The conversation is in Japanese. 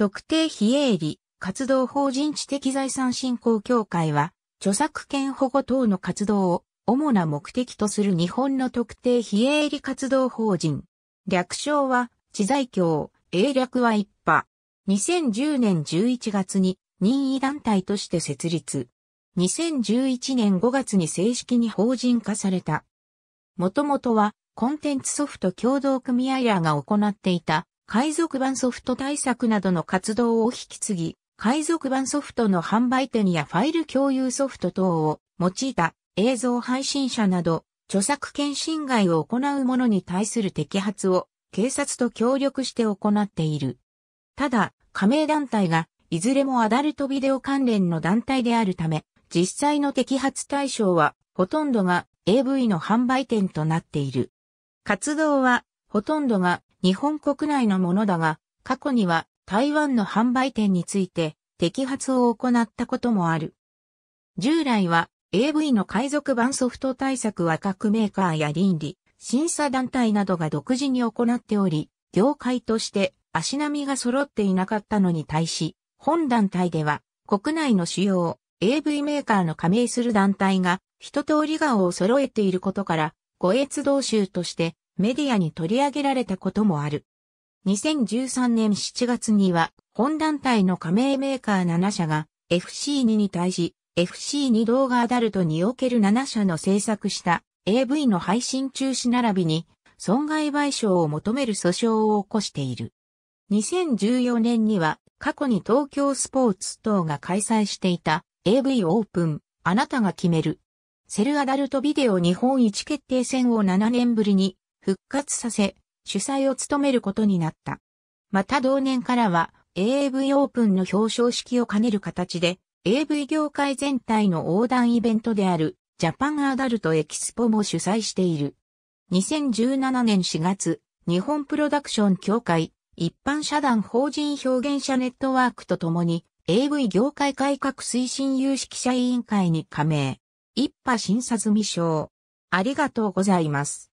特定非営利活動法人知的財産振興協会は、著作権保護等の活動を主な目的とする日本の特定非営利活動法人。略称は、知財協、英略は一派。2010年11月に任意団体として設立。2011年5月に正式に法人化された。もともとはコンテンツソフト共同組合らが行っていた海賊版ソフト対策などの活動を引き継ぎ、海賊版ソフトの販売店やファイル共有ソフト等を用いた映像配信者など著作権侵害を行う者に対する摘発を警察と協力して行っている。ただ、加盟団体がいずれもアダルトビデオ関連の団体であるため、実際の摘発対象はほとんどが AV の販売店となっている。活動はほとんどが日本国内のものだが、過去には台湾の販売店について摘発を行ったこともある。従来は AV の海賊版ソフト対策は各メーカーや倫理、審査団体などが独自に行っており、業界として足並みが揃っていなかったのに対し、本団体では国内の主要 AV メーカーの加盟する団体が一通り顔を揃えていることから、ご越同州としてメディアに取り上げられたこともある。2013年7月には、本団体の加盟メーカー7社が FC2 に対し、FC2 動画アダルトにおける7社の制作した AV の配信中止並びに損害賠償を求める訴訟を起こしている。2014年には過去に東京スポーツ等が開催していた AV オープン、あなたが決める。セルアダルトビデオ日本一決定戦を7年ぶりに復活させ、主催を務めることになった。また同年からは AV オープンの表彰式を兼ねる形で AV 業界全体の横断イベントであるジャパンアダルトエキスポも主催している。2017年4月、日本プロダクション協会一般社団法人表現者ネットワークとともに AV 業界改革推進有識者委員会に加盟。一波審査済み証。ありがとうございます。